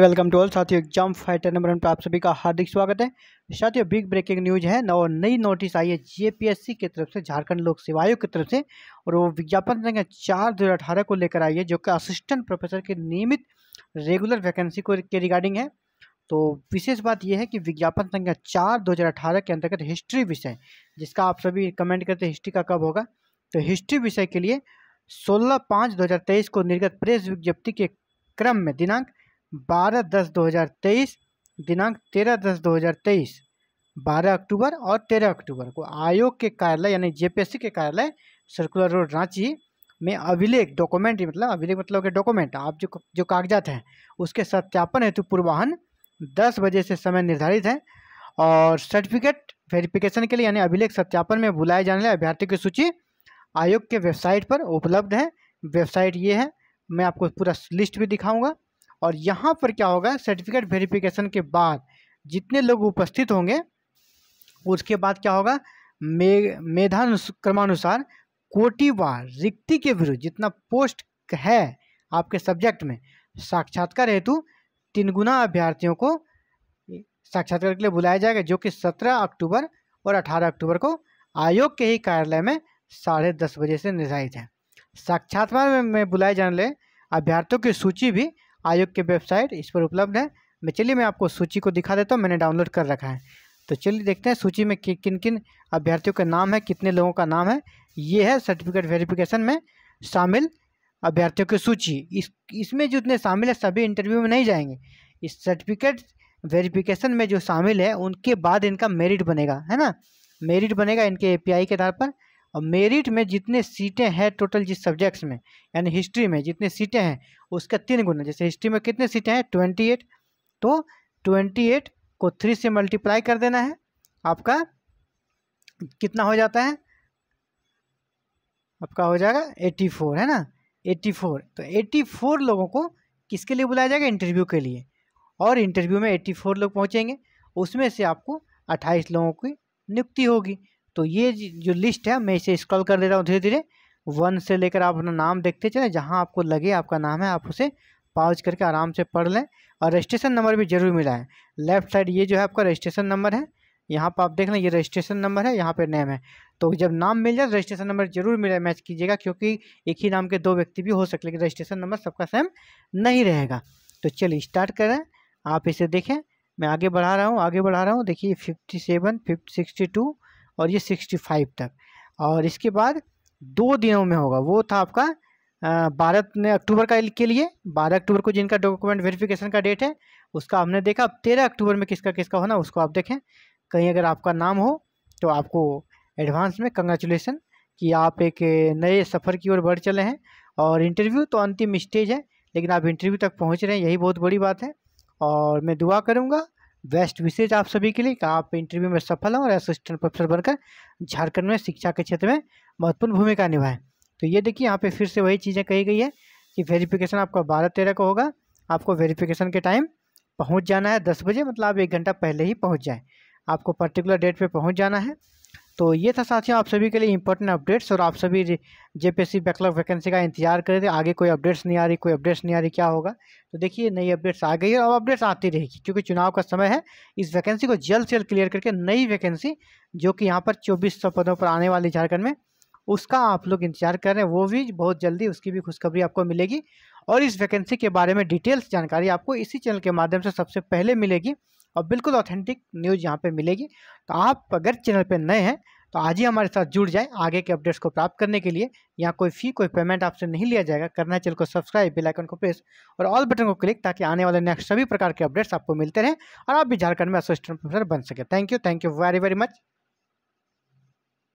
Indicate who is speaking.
Speaker 1: welcome to all साथियों exam fighter number one पर आप सभी का हार्दिक स्वागत है साथियों बिग ब्रेकिंग न्यूज है और नई नोटिस आई है जेपीएससी की तरफ से झारखंड लोक सेवा आयोग की तरफ से और वो विज्ञापन संख्या चार दो हज़ार अठारह को लेकर आई है जो कि असिस्टेंट प्रोफेसर के नियमित रेगुलर वैकेंसी को के रिगार्डिंग है तो विशेष बात यह है कि विज्ञापन संख्या चार दो हज़ार अठारह के अंतर्गत हिस्ट्री विषय जिसका आप सभी कमेंट करते हिस्ट्री का कब होगा तो हिस्ट्री विषय के लिए सोलह पाँच दो हज़ार तेईस को निर्गत प्रेस विज्ञप्ति के क्रम में दिनांक बारह दस दो हज़ार तेईस दिनांक तेरह दस दो हज़ार तेईस बारह अक्टूबर और तेरह अक्टूबर को आयोग के कार्यालय यानी जेपीएससी के कार्यालय सर्कुलर रोड रांची में अभिलेख डॉक्यूमेंट मतलब अभिलेख मतलब के डॉक्यूमेंट आप जो जो कागजात हैं उसके सत्यापन हेतु पूर्वाहन दस बजे से समय निर्धारित है और सर्टिफिकेट वेरिफिकेशन के लिए यानी अभिलेख सत्यापन में बुलाए जाने वाले अभ्यर्थियों की सूची आयोग के वेबसाइट पर उपलब्ध है वेबसाइट ये है मैं आपको पूरा लिस्ट भी दिखाऊंगा और यहाँ पर क्या होगा सर्टिफिकेट वेरिफिकेशन के बाद जितने लोग उपस्थित होंगे उसके बाद क्या होगा मे मेधानुक्रमानुसार क्रमानुसार कोटिवार रिक्ति के विरुद्ध जितना पोस्ट है आपके सब्जेक्ट में साक्षात्कार हेतु तीन गुना अभ्यर्थियों को साक्षात्कार के लिए बुलाया जाएगा जो कि सत्रह अक्टूबर और अठारह अक्टूबर को आयोग के ही कार्यालय में साढ़े दस बजे से निर्धारित है साक्षात्कार में बुलाए जाने वाले अभ्यर्थियों की सूची भी आयोग की वेबसाइट इस पर उपलब्ध है मैं चलिए मैं आपको सूची को दिखा देता हूँ मैंने डाउनलोड कर रखा है तो चलिए देखते हैं सूची में कि, किन किन अभ्यर्थियों का नाम है कितने लोगों का नाम है ये है सर्टिफिकेट वेरिफिकेशन में शामिल अभ्यर्थियों की सूची इस इसमें जितने शामिल है सभी इंटरव्यू में नहीं जाएंगे इस सर्टिफिकेट वेरिफिकेशन में जो शामिल है उनके बाद इनका मेरिट बनेगा है ना मेरिट बनेगा इनके एपीआई के आधार पर और मेरिट में जितने सीटें हैं टोटल जिस सब्जेक्ट्स में यानी हिस्ट्री में जितने सीटें हैं उसका तीन गुना जैसे हिस्ट्री में कितने सीटें हैं ट्वेंटी एट तो ट्वेंटी एट को थ्री से मल्टीप्लाई कर देना है आपका कितना हो जाता है आपका हो जाएगा एट्टी फोर है ना एट्टी फोर तो एट्टी फोर लोगों को किसके लिए बुलाया जाएगा इंटरव्यू के लिए और इंटरव्यू में एट्टी फोर लोग पहुँचेंगे उसमें से आपको अट्ठाईस लोगों की नियुक्ति होगी तो ये जो लिस्ट है मैं इसे स्क्रॉल कर दे रहा हूँ धीरे धीरे वन से लेकर आप अपना नाम देखते चले जहाँ आपको लगे आपका नाम है आप उसे पाउच करके आराम से पढ़ लें और रजिस्ट्रेशन नंबर भी जरूर मिला है लेफ्ट साइड ये जो है आपका रजिस्ट्रेशन नंबर है यहाँ पर आप देख लें ये रजिस्ट्रेशन नंबर है यहाँ पर नेम है तो जब नाम मिल जाए रजिस्ट्रेशन नंबर जरूर मिला मैच कीजिएगा क्योंकि एक ही नाम के दो व्यक्ति भी हो सकते लेकिन रजिस्ट्रेशन नंबर सबका सेम नहीं रहेगा तो चलिए स्टार्ट करें आप इसे देखें मैं आगे बढ़ा रहा हूँ आगे बढ़ा रहा हूँ देखिए fifty seven fifty sixty two और ये सिक्सटी फाइव तक और इसके बाद दो दिनों में होगा वो था आपका बारह अक्टूबर का के लिए बारह अक्टूबर को जिनका डॉक्यूमेंट वेरिफिकेशन का डेट है उसका हमने देखा अब तेरह अक्टूबर में किसका किसका होना उसको आप देखें कहीं अगर आपका नाम हो तो आपको एडवांस में कंग्रेचुलेसन कि आप एक नए सफ़र की ओर बढ़ चले हैं और इंटरव्यू तो अंतिम स्टेज है लेकिन आप इंटरव्यू तक पहुंच रहे हैं यही बहुत बड़ी बात है और मैं दुआ करूंगा बेस्ट विशेष आप सभी के लिए आप इंटरव्यू में सफल हों और असिस्टेंट प्रोफेसर बनकर झारखंड में शिक्षा के क्षेत्र में महत्वपूर्ण भूमिका निभाएं तो ये देखिए यहाँ पे फिर से वही चीज़ें कही गई है कि वेरिफिकेशन आपका बारह तेरह को होगा आपको वेरिफिकेशन के टाइम पहुँच जाना है दस बजे मतलब आप एक घंटा पहले ही पहुँच जाएँ आपको पर्टिकुलर डेट पर पहुँच जाना है तो ये था साथियों आप सभी के लिए इंपॉर्टेंट अपडेट्स और आप सभी जेपीएससी बैकलॉग वैकेंसी का इंतजार कर रहे थे आगे कोई अपडेट्स नहीं आ रही कोई अपडेट्स नहीं आ रही क्या होगा तो देखिए नई अपडेट्स आ गई है और अपडेट्स आती रहेगी क्योंकि चुनाव का समय है इस वैकेंसी को जल्द से जल्द क्लियर करके नई वैकेंसी जो कि यहाँ पर चौबीस पदों पर आने वाली झारखंड में उसका आप लोग इंतजार कर रहे हैं वो भी बहुत जल्दी उसकी भी खुशखबरी आपको मिलेगी और इस वैकेंसी के बारे में डिटेल्स जानकारी आपको इसी चैनल के माध्यम से सबसे पहले मिलेगी और बिल्कुल ऑथेंटिक न्यूज़ यहाँ पे मिलेगी तो आप अगर चैनल पे नए हैं तो आज ही हमारे साथ जुड़ जाएं आगे के अपडेट्स को प्राप्त करने के लिए यहाँ कोई फी कोई पेमेंट आपसे नहीं लिया जाएगा करना चैनल को सब्सक्राइब बेल आइकन को प्रेस और ऑल बटन को क्लिक ताकि आने वाले नेक्स्ट सभी प्रकार के अपडेट्स आपको मिलते रहें और आप भी झारखंड में असिस्टेंट प्रोफेसर बन सके thank you thank you very very much